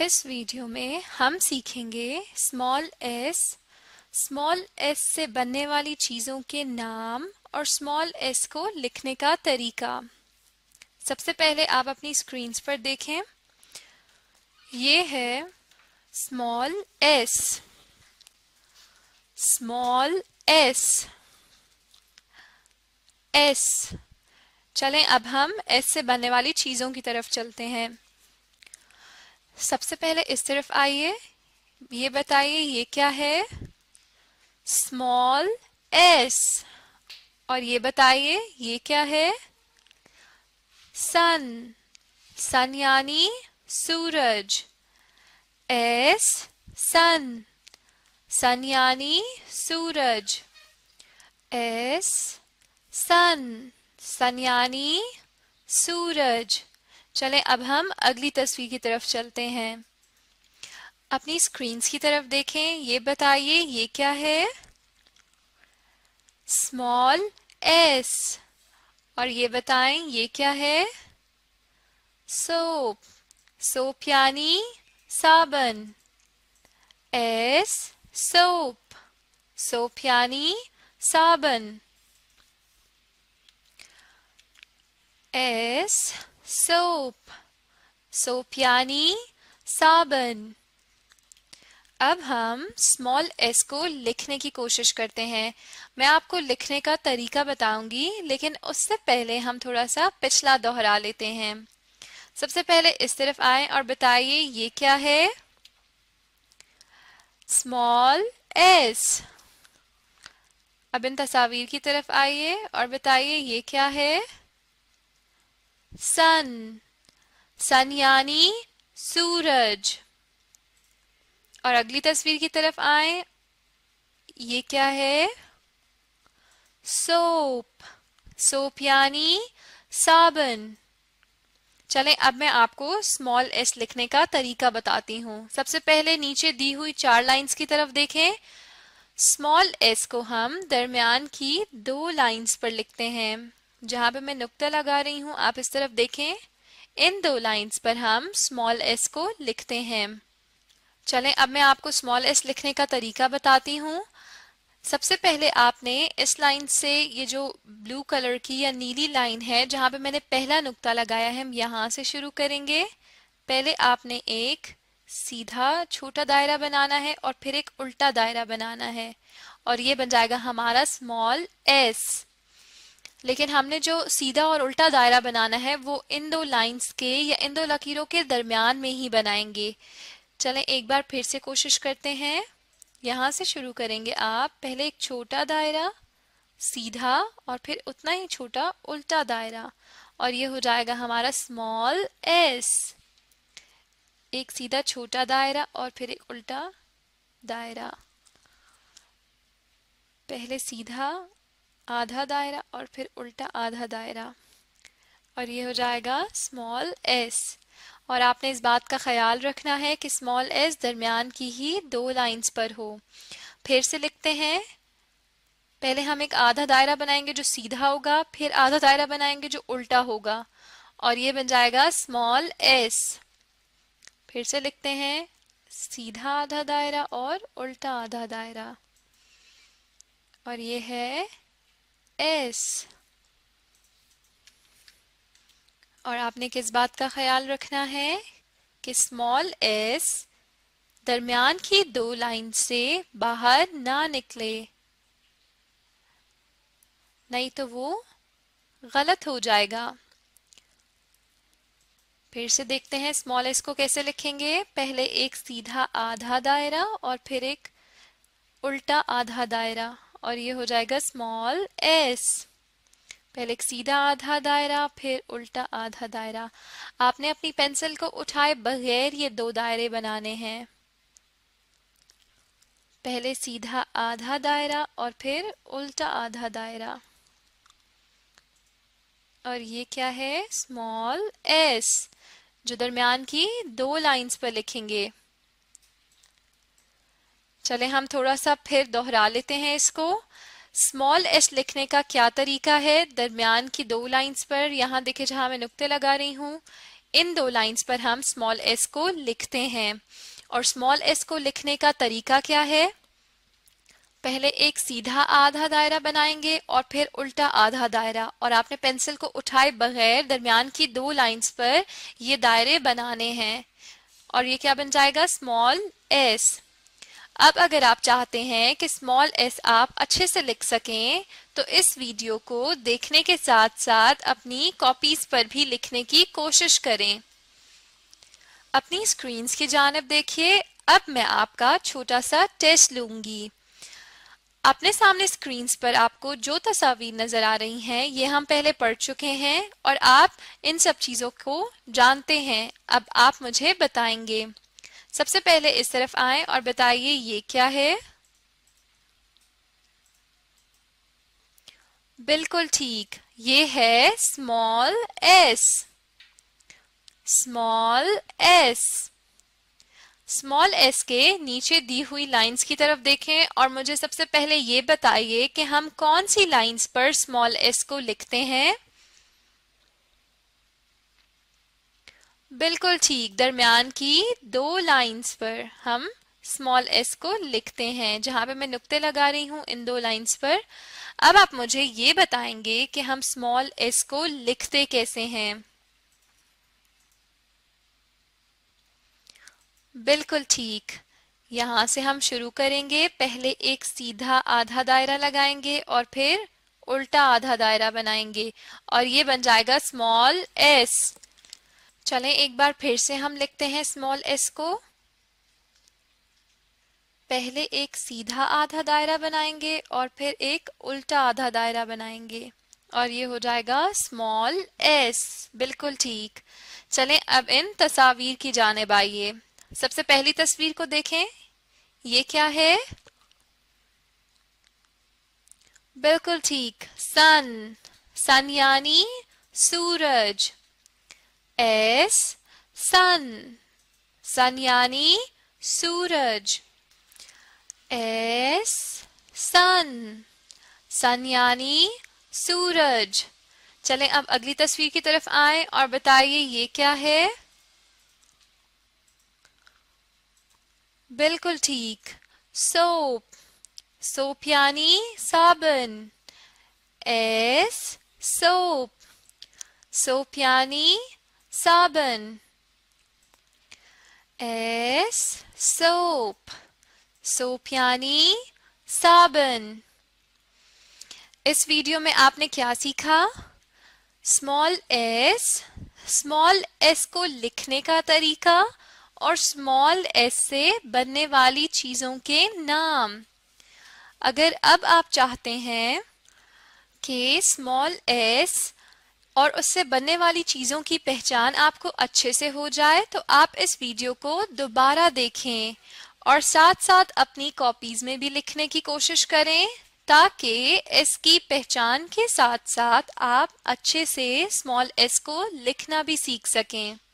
इस वीडियो में हम सीखेंगे स्मॉल एस स्मॉल एस से बनने वाली चीज़ों के नाम और स्मॉल एस को लिखने का तरीका सबसे पहले आप अपनी स्क्रीन्स पर देखें ये है small S small S S चलें अब हम एस से बनने वाली चीज़ों की तरफ चलते हैं सबसे पहले इस तरफ आइए ये बताइए ये क्या है स्मॉल एस और ये बताइए ये क्या है सन सन यानी सूरज एस सन सन यानी सूरज एस सन सन यानी सूरज चलें अब हम अगली तस्वीर की तरफ चलते हैं अपनी स्क्रीन्स की तरफ देखें ये बताइए ये क्या है स्मॉल एस और ये बताएं ये क्या है सोप सोप यानी साबन एस सोप सोप यानी साबन एस सोप सोप यानी साबन अब हम स्मॉल एस को लिखने की कोशिश करते हैं मैं आपको लिखने का तरीका बताऊंगी लेकिन उससे पहले हम थोड़ा सा पिछला दोहरा लेते हैं सबसे पहले इस तरफ आए और बताइए ये क्या है स्मॉल एस अब इन तस्वीर की तरफ आइए और बताइए ये क्या है सन सन यानी सूरज और अगली तस्वीर की तरफ आए ये क्या है सोप सोप यानी साबन चले अब मैं आपको स्मॉल एस लिखने का तरीका बताती हूं सबसे पहले नीचे दी हुई चार लाइंस की तरफ देखें स्मॉल एस को हम दरमियान की दो लाइंस पर लिखते हैं जहां पे मैं नुक्ता लगा रही हूं आप इस तरफ देखें इन दो लाइंस पर हम स्मॉल एस को लिखते हैं चलें अब मैं आपको स्मॉल एस लिखने का तरीका बताती हूँ सबसे पहले आपने इस लाइन से ये जो ब्लू कलर की या नीली लाइन है जहाँ पे मैंने पहला नुक्ता लगाया है हम यहाँ से शुरू करेंगे पहले आपने एक सीधा छोटा दायरा बनाना है और फिर एक उल्टा दायरा बनाना है और ये बन जाएगा हमारा स्मॉल एस लेकिन हमने जो सीधा और उल्टा दायरा बनाना है वो इन दो लाइंस के या इन दो लकीरों के दरमियान में ही बनाएंगे चलें एक बार फिर से कोशिश करते हैं यहाँ से शुरू करेंगे आप पहले एक छोटा दायरा सीधा और फिर उतना ही छोटा उल्टा दायरा और ये हो जाएगा हमारा स्मॉल एस एक सीधा छोटा दायरा और फिर एक उल्टा दायरा पहले सीधा आधा दायरा और फिर उल्टा आधा दायरा और ये हो जाएगा स्मॉल एस और आपने इस बात का ख्याल रखना है कि स्मॉल एस दरमियान की ही दो लाइंस पर हो फिर से लिखते हैं पहले हम एक आधा दायरा बनाएंगे जो सीधा होगा फिर आधा दायरा बनाएंगे जो उल्टा होगा और ये बन जाएगा स्मॉल एस फिर से लिखते हैं सीधा आधा दायरा और उल्टा आधा दायरा और ये है is और आपने किस बात का ख्याल रखना है कि स्मॉल एस दरमियान की दो लाइन से बाहर ना निकले नहीं तो वो गलत हो जाएगा फिर से देखते हैं स्मॉल एस को कैसे लिखेंगे पहले एक सीधा आधा दायरा और फिर एक उल्टा आधा दायरा और ये हो जाएगा स्मॉल एस पहले एक सीधा आधा दायरा फिर उल्टा आधा दायरा आपने अपनी पेंसिल को उठाए बगैर ये दो दायरे बनाने हैं पहले सीधा आधा दायरा और फिर उल्टा आधा दायरा और ये क्या है स्मॉल एस जो दरमियान की दो लाइंस पर लिखेंगे चले हम थोड़ा सा फिर दोहरा लेते हैं इसको स्मॉल एस लिखने का क्या तरीका है दरमियान की दो लाइंस पर यहाँ देखे जहाँ मैं नुक्ते लगा रही हूँ इन दो लाइंस पर हम स्मॉल एस को लिखते हैं और स्मॉल एस को लिखने का तरीका क्या है पहले एक सीधा आधा दायरा बनाएंगे और फिर उल्टा आधा दायरा और आपने पेंसिल को उठाए बगैर दरमियान की दो लाइंस पर ये दायरे बनाने हैं और ये क्या बन जाएगा स्मॉल एस अब अगर आप चाहते हैं कि स्मॉल एस आप अच्छे से लिख सकें तो इस वीडियो को देखने के साथ साथ अपनी कॉपीज पर भी लिखने की कोशिश करें अपनी स्क्रीन्स की जानब देखिए अब मैं आपका छोटा सा टेस्ट लूंगी अपने सामने स्क्रीन्स पर आपको जो तस्वीर नज़र आ रही हैं ये हम पहले पढ़ चुके हैं और आप इन सब चीज़ों को जानते हैं अब आप मुझे बताएंगे सबसे पहले इस तरफ आए और बताइए ये क्या है बिल्कुल ठीक ये है small S small S small S के नीचे दी हुई लाइंस की तरफ देखें और मुझे सबसे पहले ये बताइए कि हम कौन सी लाइंस पर स्मॉल एस को लिखते हैं बिल्कुल ठीक दरमियान की दो लाइंस पर हम स्मॉल एस को लिखते हैं जहां पे मैं नुक्ते लगा रही हूं इन दो लाइंस पर अब आप मुझे ये बताएंगे कि हम स्मॉल एस को लिखते कैसे हैं बिल्कुल ठीक यहां से हम शुरू करेंगे पहले एक सीधा आधा दायरा लगाएंगे और फिर उल्टा आधा दायरा बनाएंगे और ये बन जाएगा स्मॉल एस चलें एक बार फिर से हम लिखते हैं स्मॉल एस को पहले एक सीधा आधा दायरा बनाएंगे और फिर एक उल्टा आधा दायरा बनाएंगे और ये हो जाएगा स्मॉल एस बिल्कुल ठीक चलें अब इन तस्वीर की जानब आइए सबसे पहली तस्वीर को देखें ये क्या है बिल्कुल ठीक सन सन यानी सूरज एस सन सन यानी सूरज एस सन सन यानी सूरज चलें अब अगली तस्वीर की तरफ आए और बताइए ये क्या है बिल्कुल ठीक सोप सोप यानी साबन एस सोप सोप यानी साबन एस सोप सोप यानी साबन इस वीडियो में आपने क्या सीखा स्मॉल एस स्मॉल एस को लिखने का तरीका और स्मॉल एस से बनने वाली चीज़ों के नाम अगर अब आप चाहते हैं कि स्मॉल एस और उससे बनने वाली चीज़ों की पहचान आपको अच्छे से हो जाए तो आप इस वीडियो को दोबारा देखें और साथ साथ अपनी कॉपीज में भी लिखने की कोशिश करें ताकि इसकी पहचान के साथ साथ आप अच्छे से स्मॉल एस को लिखना भी सीख सकें